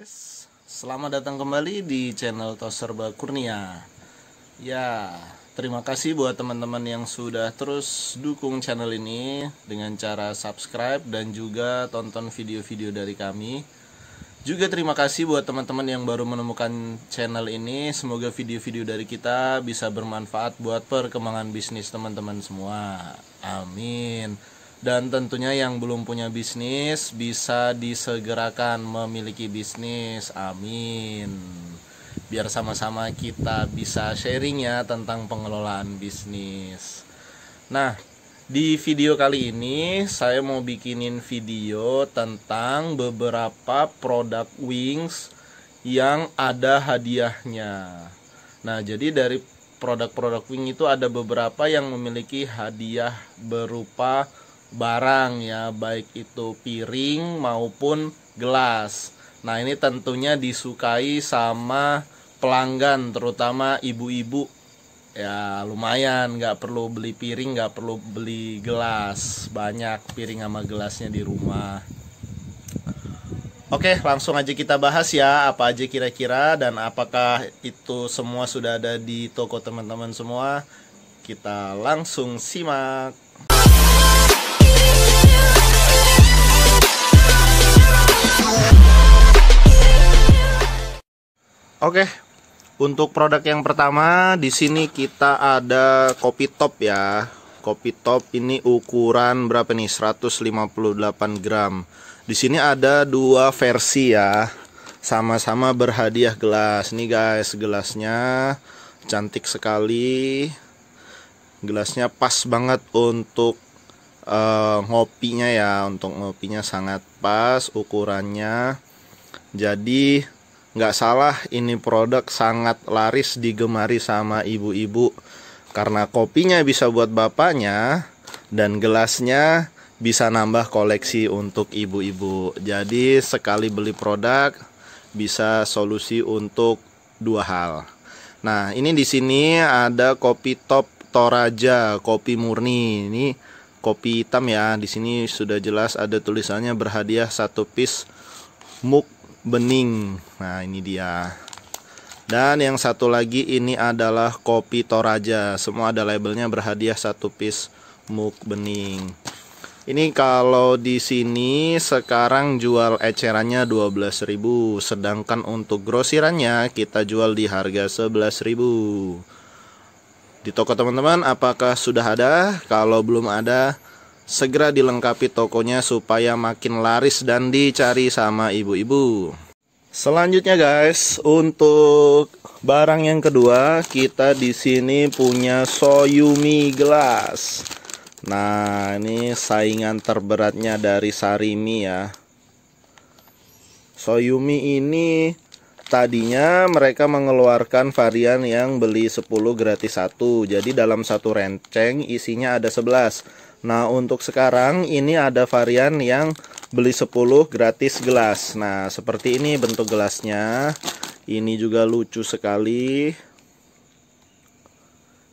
guys, selamat datang kembali di channel Toserba Kurnia Ya, terima kasih buat teman-teman yang sudah terus dukung channel ini Dengan cara subscribe dan juga tonton video-video dari kami Juga terima kasih buat teman-teman yang baru menemukan channel ini Semoga video-video dari kita bisa bermanfaat buat perkembangan bisnis teman-teman semua Amin dan tentunya yang belum punya bisnis bisa disegerakan memiliki bisnis amin biar sama-sama kita bisa sharing ya tentang pengelolaan bisnis nah di video kali ini saya mau bikinin video tentang beberapa produk wings yang ada hadiahnya nah jadi dari produk-produk wings itu ada beberapa yang memiliki hadiah berupa barang ya, baik itu piring maupun gelas. Nah, ini tentunya disukai sama pelanggan terutama ibu-ibu. Ya, lumayan nggak perlu beli piring, nggak perlu beli gelas. Banyak piring sama gelasnya di rumah. Oke, langsung aja kita bahas ya apa aja kira-kira dan apakah itu semua sudah ada di toko teman-teman semua. Kita langsung simak. Oke, untuk produk yang pertama di sini kita ada kopi top ya. Kopi top ini ukuran berapa nih? 158 gram. Di sini ada dua versi ya. Sama-sama berhadiah gelas. Nih guys, gelasnya cantik sekali. Gelasnya pas banget untuk uh, ngopinya ya untuk ngopinya sangat pas ukurannya jadi nggak salah ini produk sangat laris digemari sama ibu-ibu karena kopinya bisa buat bapaknya dan gelasnya bisa nambah koleksi untuk ibu-ibu jadi sekali beli produk bisa solusi untuk dua hal nah ini di sini ada kopi top Toraja kopi murni ini kopi hitam ya. Di sini sudah jelas ada tulisannya berhadiah satu piece muk bening. Nah, ini dia. Dan yang satu lagi ini adalah kopi Toraja. Semua ada labelnya berhadiah satu piece muk bening. Ini kalau di sini sekarang jual ecerannya 12.000, sedangkan untuk grosirannya kita jual di harga 11.000 di toko teman-teman apakah sudah ada kalau belum ada segera dilengkapi tokonya supaya makin laris dan dicari sama ibu-ibu selanjutnya guys untuk barang yang kedua kita di sini punya Soyumi gelas nah ini saingan terberatnya dari Sarimi ya Soyumi ini tadinya mereka mengeluarkan varian yang beli 10 gratis 1 jadi dalam satu renceng isinya ada 11 nah untuk sekarang ini ada varian yang beli 10 gratis gelas nah seperti ini bentuk gelasnya ini juga lucu sekali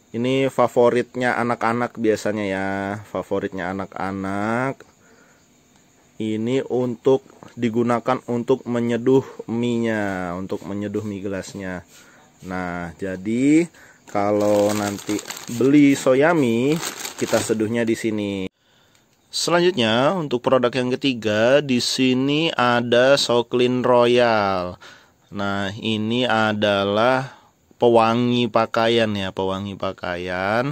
ini favoritnya anak-anak biasanya ya favoritnya anak-anak ini untuk digunakan untuk menyeduh mie untuk menyeduh mie gelasnya. Nah, jadi kalau nanti beli soyami, kita seduhnya di sini. Selanjutnya, untuk produk yang ketiga, di sini ada Soklin Royal. Nah, ini adalah pewangi pakaian ya, pewangi pakaian.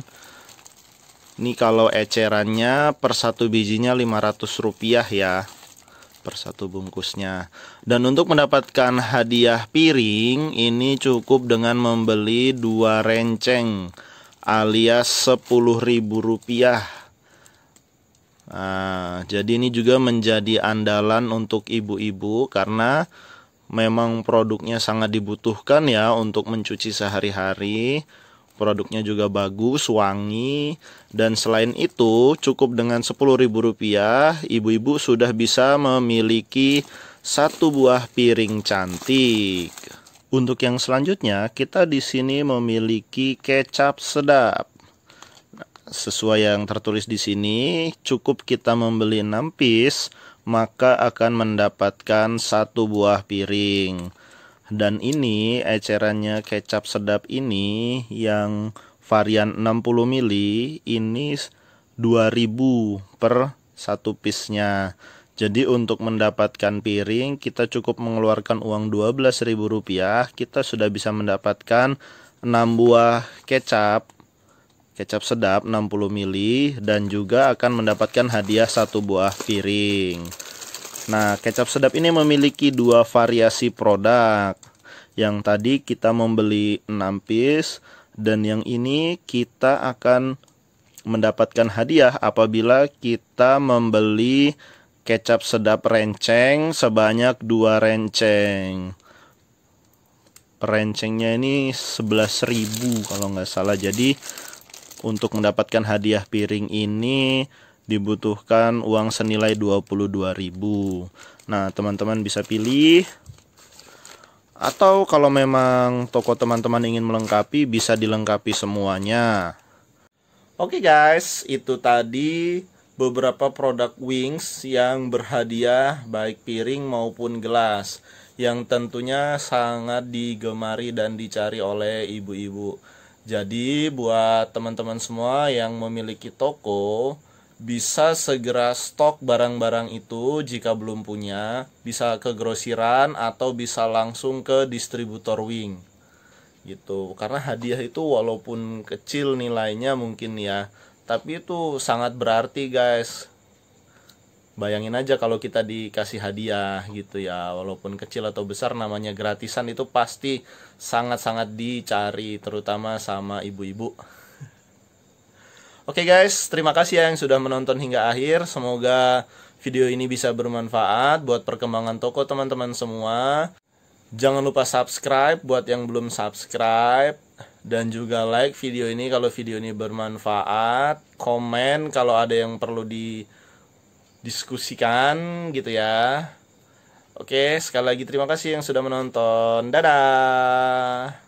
Ini kalau ecerannya per satu bijinya 500 rupiah ya per satu bungkusnya. Dan untuk mendapatkan hadiah piring ini cukup dengan membeli dua renceng alias Rp10.000. Nah, jadi ini juga menjadi andalan untuk ibu-ibu karena memang produknya sangat dibutuhkan ya untuk mencuci sehari-hari. Produknya juga bagus, wangi dan selain itu cukup dengan Rp10.000 ibu-ibu sudah bisa memiliki satu buah piring cantik. Untuk yang selanjutnya kita di sini memiliki kecap sedap sesuai yang tertulis di sini, cukup kita membeli 6 piece, maka akan mendapatkan satu buah piring. Dan ini ecerannya kecap sedap ini yang varian 60 mili ini 2000 per satu piece-nya. Jadi untuk mendapatkan piring kita cukup mengeluarkan uang Rp12.000, kita sudah bisa mendapatkan 6 buah kecap kecap sedap 60 mili dan juga akan mendapatkan hadiah satu buah piring. Nah, kecap sedap ini memiliki dua variasi produk. Yang tadi kita membeli 6 piece dan yang ini kita akan mendapatkan hadiah apabila kita membeli kecap sedap renceng sebanyak 2 renceng. Rencengnya ini 11.000 kalau nggak salah. Jadi untuk mendapatkan hadiah piring ini dibutuhkan uang senilai 22.000. Nah, teman-teman bisa pilih atau kalau memang toko teman-teman ingin melengkapi bisa dilengkapi semuanya. Oke okay guys, itu tadi beberapa produk wings yang berhadiah baik piring maupun gelas yang tentunya sangat digemari dan dicari oleh ibu-ibu. Jadi buat teman-teman semua yang memiliki toko bisa segera stok barang-barang itu jika belum punya, bisa ke grosiran atau bisa langsung ke distributor wing. Gitu. Karena hadiah itu walaupun kecil nilainya mungkin ya, tapi itu sangat berarti, guys. Bayangin aja kalau kita dikasih hadiah gitu ya, walaupun kecil atau besar namanya gratisan itu pasti sangat-sangat dicari terutama sama ibu-ibu. Oke okay guys, terima kasih ya yang sudah menonton hingga akhir. Semoga video ini bisa bermanfaat buat perkembangan toko teman-teman semua. Jangan lupa subscribe buat yang belum subscribe dan juga like video ini kalau video ini bermanfaat. Komen kalau ada yang perlu didiskusikan gitu ya. Oke, sekali lagi terima kasih yang sudah menonton. Dadah.